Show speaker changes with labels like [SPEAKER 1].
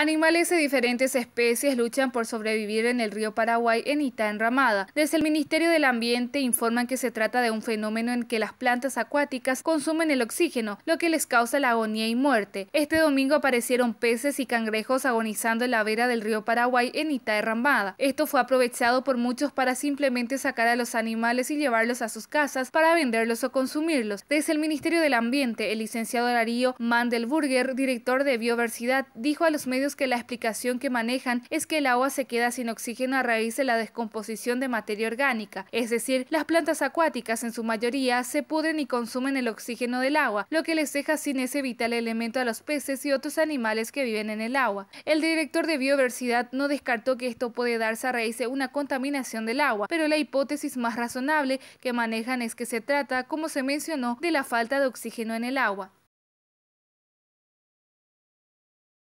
[SPEAKER 1] Animales de diferentes especies luchan por sobrevivir en el río Paraguay en Itá Enramada. Desde el Ministerio del Ambiente informan que se trata de un fenómeno en que las plantas acuáticas consumen el oxígeno, lo que les causa la agonía y muerte. Este domingo aparecieron peces y cangrejos agonizando en la vera del río Paraguay en Ita Enramada. Esto fue aprovechado por muchos para simplemente sacar a los animales y llevarlos a sus casas para venderlos o consumirlos. Desde el Ministerio del Ambiente, el licenciado Darío Mandelburger, director de Biodiversidad, dijo a los medios que la explicación que manejan es que el agua se queda sin oxígeno a raíz de la descomposición de materia orgánica, es decir, las plantas acuáticas en su mayoría se pudren y consumen el oxígeno del agua, lo que les deja sin ese vital elemento a los peces y otros animales que viven en el agua. El director de biodiversidad no descartó que esto puede darse a raíz de una contaminación del agua, pero la hipótesis más razonable que manejan es que se trata, como se mencionó, de la falta de oxígeno en el agua.